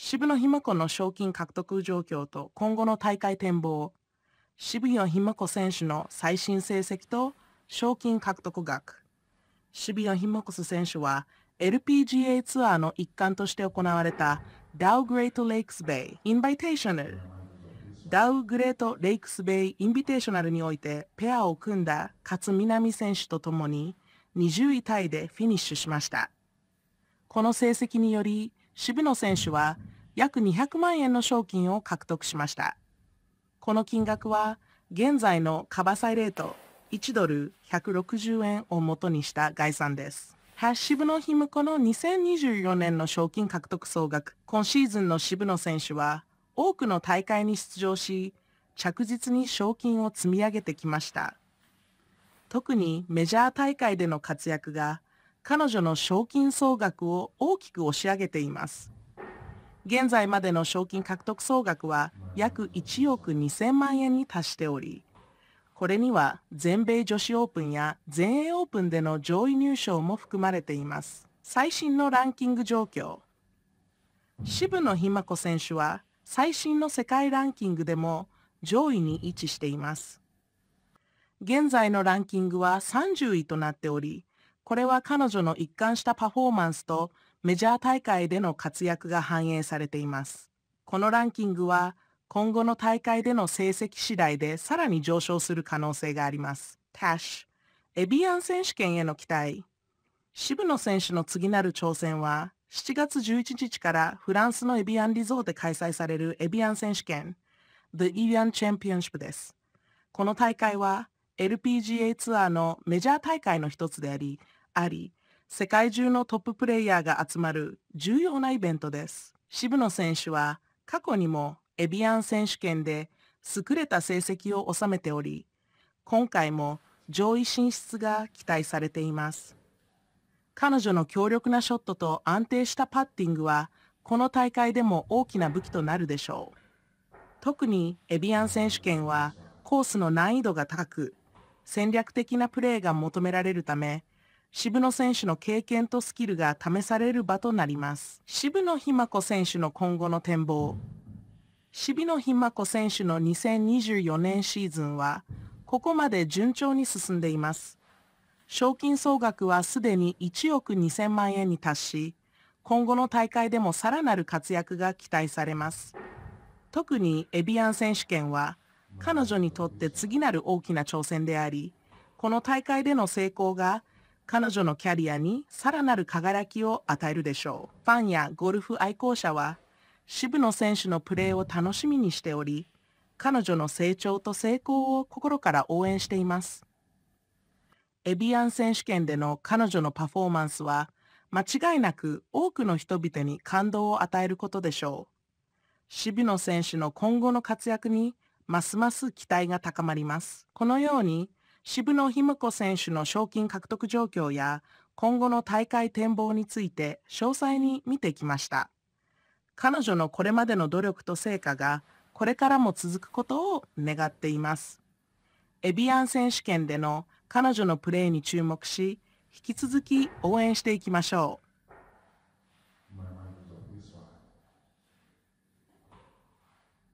渋野ひ子の賞金獲得状況と今後の大会展望、渋谷ひ子選手の最新成績と賞金獲得額、渋谷ひ子選手は LPGA ツアーの一環として行われたダウグレートレイクスベイインビテーショナルダウグレートレイクスベイインビテーショナルにおいてペアを組んだ勝みなみ選手とともに20位タイでフィニッシュしました。この成績により渋野選手は約200万円の賞金を獲得しました。この金額は現在のカバサイレート1ドル160円を元にした概算です。ハッシブ野ひむこの2024年の賞金獲得総額、今シーズンの渋野選手は多くの大会に出場し、着実に賞金を積み上げてきました。特にメジャー大会での活躍が彼女の賞金総額を大きく押し上げています。現在までの賞金獲得総額は約1億2000万円に達しており、これには全米女子オープンや全英オープンでの上位入賞も含まれています。最新のランキング状況。渋野日向子選手は最新の世界ランキングでも上位に位置しています。現在のランキングは30位となっており、これは彼女の一貫したパフォーマンスとメジャー大会での活躍が反映されています。このランキングは今後の大会での成績次第でさらに上昇する可能性があります。タッシュ、エビアン選手権への期待。渋野選手の次なる挑戦は7月11日からフランスのエビアンリゾーで開催されるエビアン選手権 The Evian Championship です。この大会は LPGA ツアーのメジャー大会の一つであり、あり、世界中のトッププレイヤーが集まる重要なイベントです。渋野選手は過去にもエビアン選手権で優れた成績を収めており、今回も上位進出が期待されています。彼女の強力なショットと安定したパッティングは、この大会でも大きな武器となるでしょう。特にエビアン選手権はコースの難易度が高く、戦略的なプレーが求められるため、渋野選手の経験とスキルが試される場となります。渋野日向子選手の今後の展望。渋野日向子選手の2024年シーズンは、ここまで順調に進んでいます。賞金総額はすでに1億2000万円に達し、今後の大会でもさらなる活躍が期待されます。特にエビアン選手権は、彼女にとって次なる大きな挑戦であり、この大会での成功が彼女のキャリアにさらなる輝きを与えるでしょう。ファンやゴルフ愛好者は、渋野選手のプレーを楽しみにしており、彼女の成長と成功を心から応援しています。エビアン選手権での彼女のパフォーマンスは、間違いなく多くの人々に感動を与えることでしょう。渋野選手の今後の活躍にますます期待が高まります。このように渋野日向子選手の賞金獲得状況や今後の大会展望について詳細に見てきました。彼女のこれまでの努力と成果がこれからも続くことを願っています。エビアン選手権での彼女のプレーに注目し、引き続き応援していきましょう。